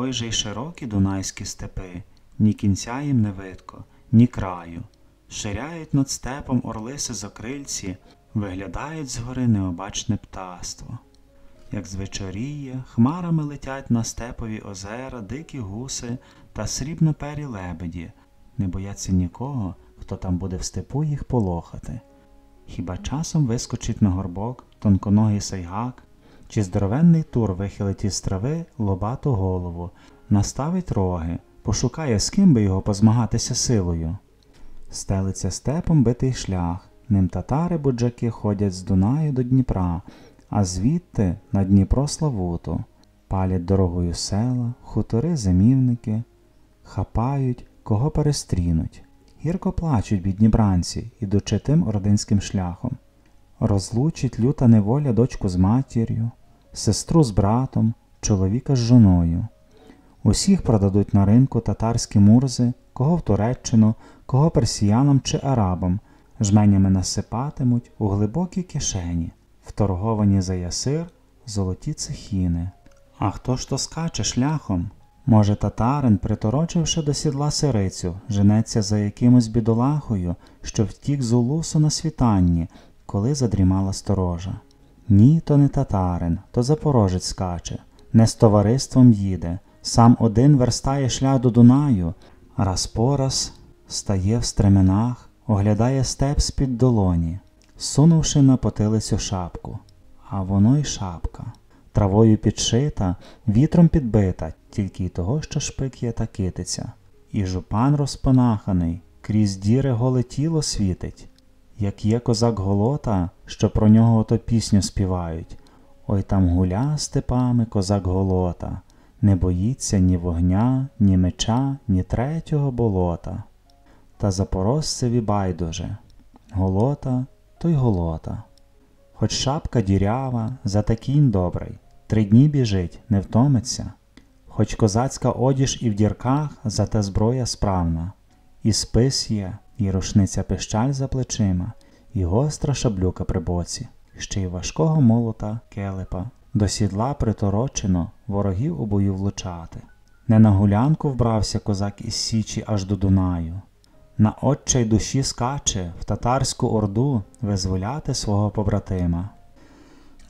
Ой же й широкі дунайські степи, ні кінця їм не видко, ні краю. Ширяють над степом орлиси сизокрильці, виглядають згори необачне птаство. Як звечоріє, хмарами летять на степові озера, дикі гуси та срібнопері лебеді, не бояться нікого, хто там буде в степу їх полохати. Хіба часом вискочить на горбок тонконогий сайгак чи здоровенний тур вихилить із трави лобату голову, наставить роги, пошукає, з ким би його позмагатися силою. Стелиться степом битий шлях, ним татари буджаки ходять з Дунаю до Дніпра, а звідти на Дніпро Славуту, палять дорогою села, хутори зимівники, хапають, кого перестрінуть. Гірко плачуть бідні бранці, ідучи тим ординським шляхом. Розлучить люта неволя дочку з матір'ю, сестру з братом, чоловіка з жоною. Усіх продадуть на ринку татарські мурзи, кого в Туреччину, кого персіянам чи арабам, жменями насипатимуть у глибокі кишені, вторговані за ясир золоті цехіни. А хто ж то скаче шляхом? Може, татарин, приторочивши до сідла сирицю, женеться за якимось бідолахою, що втік з улусу на світанні, коли задрімала сторожа. Ні, то не татарин, то запорожець скаче, не з товариством їде, сам один верстає шлях до Дунаю, раз по раз стає в стременах, оглядає степ з-під долоні, сунувши на потилицю шапку. А воно й шапка. Травою підшита, вітром підбита, тільки й того, що шпик є та китиця. І жупан розпанаханий, крізь діри голе тіло світить як є козак голота, що про нього ото пісню співають. Ой там гуля степами козак голота, не боїться ні вогня, ні меча, ні третього болота. Та запорожцеві байдуже голота то й голота. Хоч шапка дірява, за такінь добрий, три дні біжить, не втомиться, хоч козацька одіж і в дірках, зате зброя справна, і спис є, і рушниця пищаль за плечима, і гостра шаблюка при боці, ще й важкого молота келепа. До сідла приторочено ворогів у бою влучати. Не на гулянку вбрався козак із Січі аж до Дунаю. На отчай душі скаче в татарську орду визволяти свого побратима.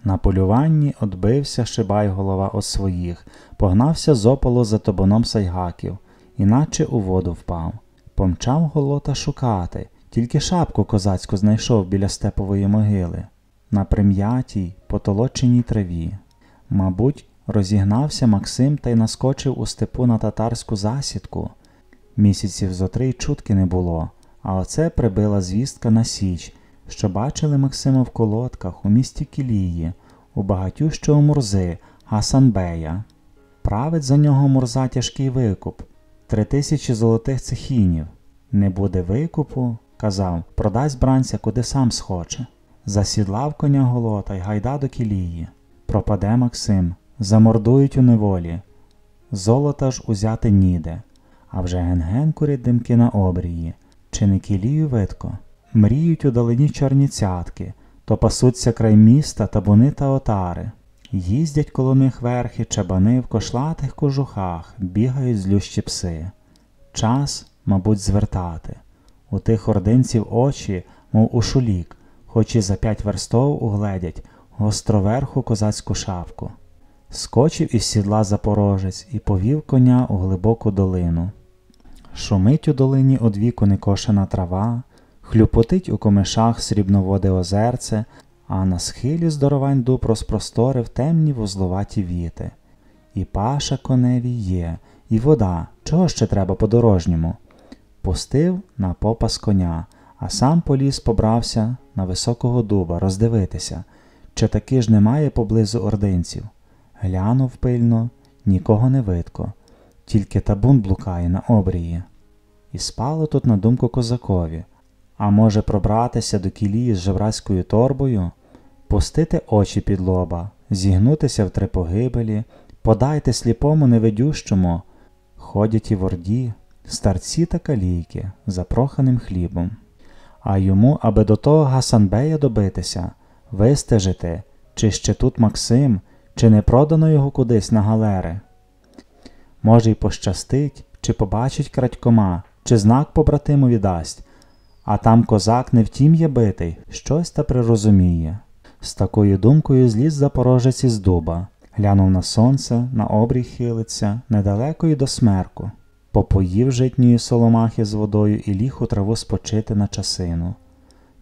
На полюванні отбився шибай голова од своїх, погнався з ополу за тобоном сайгаків, іначе у воду впав. Помчав голота шукати, тільки шапку козацьку знайшов біля степової могили. На прим'ятій, потолоченій траві. Мабуть, розігнався Максим та й наскочив у степу на татарську засідку. Місяців зо три чутки не було, а оце прибила звістка на Січ, що бачили Максима в колодках у місті Кілії, у багатющого мурзи Гасанбея. Править за нього мурза тяжкий викуп три тисячі золотих цехінів. Не буде викупу, казав, продасть бранця, куди сам схоче. Засідлав коня голота й гайда до кілії. Пропаде Максим, замордують у неволі. Золота ж узяти ніде. А вже Генген курять димки на обрії. Чи не кілію видко? Мріють удалені чорні цятки, то пасуться край міста табуни та отари. Їздять коло них верхи чабани в кошлатих кожухах, бігають злющі пси. Час, мабуть, звертати. У тих ординців очі, мов у шулік, хоч і за п'ять верстов угледять гостроверху козацьку шапку. Скочив із сідла запорожець і повів коня у глибоку долину. Шумить у долині одвіку некошена трава, хлюпотить у комишах срібноводе озерце а на схилі здоровань дуб розпросторив темні вузловаті віти. І паша коневі є, і вода, чого ще треба по-дорожньому. Пустив на попас коня, а сам поліз побрався на високого дуба роздивитися, чи таки ж немає поблизу ординців. Глянув пильно, нікого не видко, тільки табун блукає на обрії. І спало тут на думку козакові. А може, пробратися до кілії з жевраською торбою? пустити очі під лоба, зігнутися в три погибелі, подайте сліпому невидющому, ходять і в орді, старці та калійки за проханим хлібом. А йому, аби до того Гасанбея добитися, вистежити, чи ще тут Максим, чи не продано його кудись на галери. Може, й пощастить, чи побачить крадькома, чи знак побратимові дасть, а там козак не втім є битий, щось та прирозуміє. З такою думкою зліз запорожець із дуба, глянув на сонце, на обрій хилиться, недалеко й до смерку. Попоїв житньої соломахи з водою і ліг у траву спочити на часину.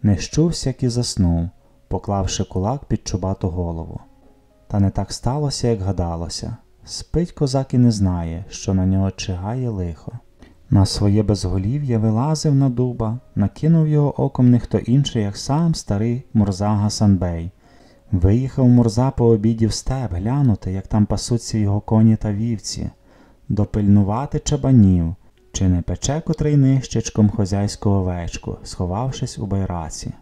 Не щувся, як і заснув, поклавши кулак під чубату голову. Та не так сталося, як гадалося. Спить козак і не знає, що на нього чигає лихо. На своє безголів'я вилазив на дуба, накинув його оком не хто інший, як сам старий Мурза Гасанбей. Виїхав Мурза по обіді в степ глянути, як там пасуться його коні та вівці, допильнувати чабанів, чи не пече котрий нищечком хозяйську овечку, сховавшись у байраці.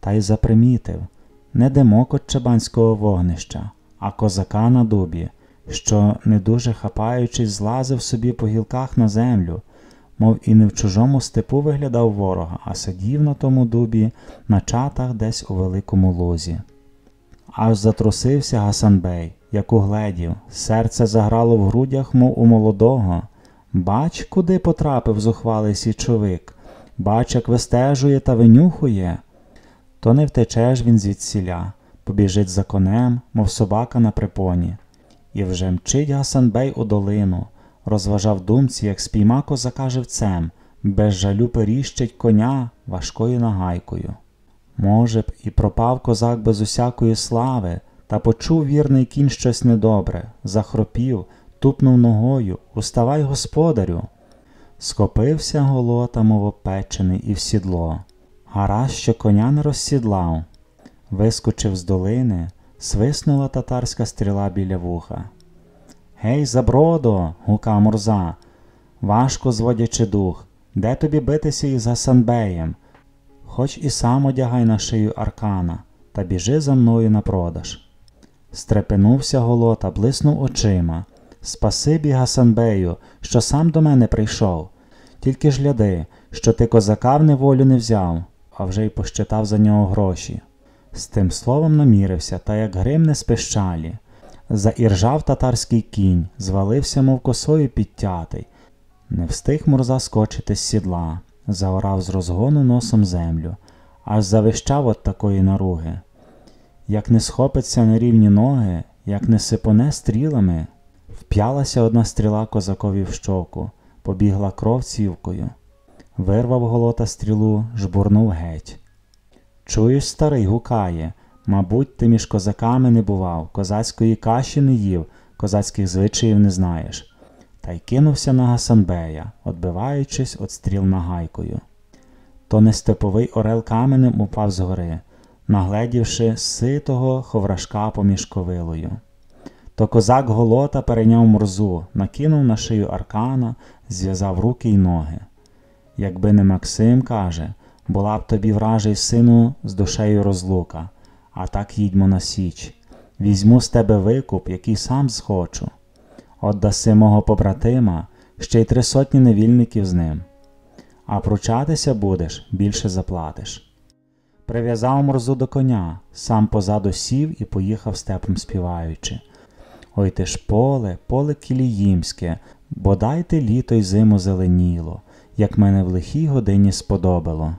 Та й запримітив не демокот чабанського вогнища, а козака на дубі. Що, не дуже хапаючись, злазив собі по гілках на землю, мов і не в чужому степу виглядав ворога, а сидів на тому дубі, на чатах десь у великому лозі. Аж затрусився Гасанбей, як угледів, серце заграло в грудях, мов у молодого. Бач, куди потрапив зухвалий січовик, бач, як вистежує та винюхує. То не втечеш він звідсіля, побіжить за конем, мов собака на припоні. І вже мчить Гасанбей у долину, розважав думці, як спіймако козака без жалю періщить коня важкою нагайкою. Може б, і пропав козак без усякої слави, та почув вірний кінь щось недобре, захропів, тупнув ногою, уставай, господарю. Скопився голота, мов опечений, і в сідло. Гаразд, що коня не розсідлав. Вискочив з долини, свиснула татарська стріла біля вуха. Гей, забродо. гука Мурза, важко зводячи дух. Де тобі битися із Гасанбеєм? Хоч і сам одягай на шию аркана, та біжи за мною на продаж. Стрепенувся голота, блиснув очима. Спасибі, Гасанбею, що сам до мене прийшов. Тільки ж гляди, що ти козака в неволю не взяв, а вже й пощитав за нього гроші. З тим словом намірився, та як гримне не з пищалі. Заіржав татарський кінь, звалився, мов косою підтятий. Не встиг мурза скочити з сідла, заорав з розгону носом землю, аж завищав от такої наруги. Як не схопиться на рівні ноги, як не сипоне стрілами, вп'ялася одна стріла козакові в щоку, побігла кров цівкою. Вирвав голота стрілу, жбурнув геть. Чуєш, старий, гукає. Мабуть, ти між козаками не бував, козацької каші не їв, козацьких звичаїв не знаєш. Та й кинувся на Гасанбея, отбиваючись від стріл нагайкою. То не степовий орел каменем упав згори, нагледівши ситого ховрашка поміж ковилою. То козак голота перейняв морзу, накинув на шию аркана, зв'язав руки й ноги. Якби не Максим каже, була б тобі вражий сину з душею розлука а так їдьмо на Січ. Візьму з тебе викуп, який сам схочу. Отдаси мого побратима ще й три сотні невільників з ним. А пручатися будеш, більше заплатиш. Прив'язав морзу до коня, сам позаду сів і поїхав степом співаючи. Ой ти ж поле, поле кіліїмське, бодай ти літо й зиму зеленіло, як мене в лихій годині сподобало.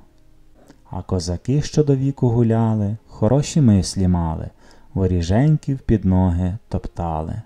А козаки, що до віку гуляли, хороші мислі мали, воріженьків під ноги топтали.